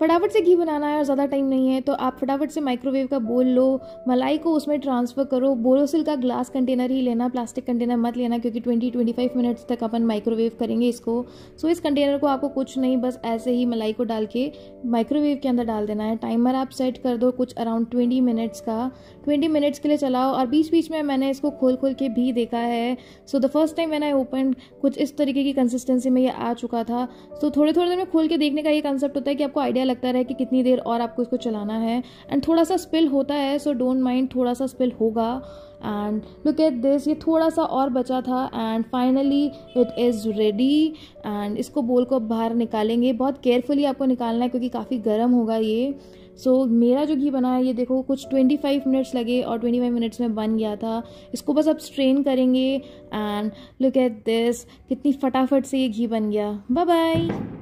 फटाफट से घी बनाना है और ज़्यादा टाइम नहीं है तो आप फटाफट से माइक्रोवेव का बोल लो मलाई को उसमें ट्रांसफ़र करो बोरोसिल का ग्लास कंटेनर ही लेना प्लास्टिक कंटेनर मत लेना क्योंकि 20-25 मिनट्स तक अपन माइक्रोवेव करेंगे इसको सो इस कंटेनर को आपको कुछ नहीं बस ऐसे ही मलाई को डाल के माइक्रोवेव के अंदर डाल देना है टाइमर आप सेट कर दो कुछ अराउंड ट्वेंटी मिनट्स का ट्वेंटी मिनट्स के लिए चलाओ और बीच बीच में मैंने इसको खोल खोल के भी देखा है सो द फर्स्ट टाइम मैंने ओपन कुछ इस तरीके की कंसिस्टेंसी में ये आ चुका था तो थोड़े थोड़े देर में खोल के देखने का ये कंसेप्ट होता है कि आपको आइडिया लगता रहे कि कितनी देर और आपको इसको चलाना है एंड थोड़ा सा स्पिल होता है सो डोंट माइंड थोड़ा सा स्पिल होगा एंड लुक एट दिस ये थोड़ा सा और बचा था and finally it is ready and इसको बोल को बाहर निकालेंगे बहुत केयरफुली आपको निकालना है क्योंकि काफ़ी गर्म होगा ये सो so, मेरा जो घी बना है ये देखो कुछ 25 मिनट्स लगे और 25 मिनट्स में बन गया था इसको बस आप स्ट्रेन करेंगे एंड लुक एट दिस कितनी फटाफट से ये घी बन गया बाय बाय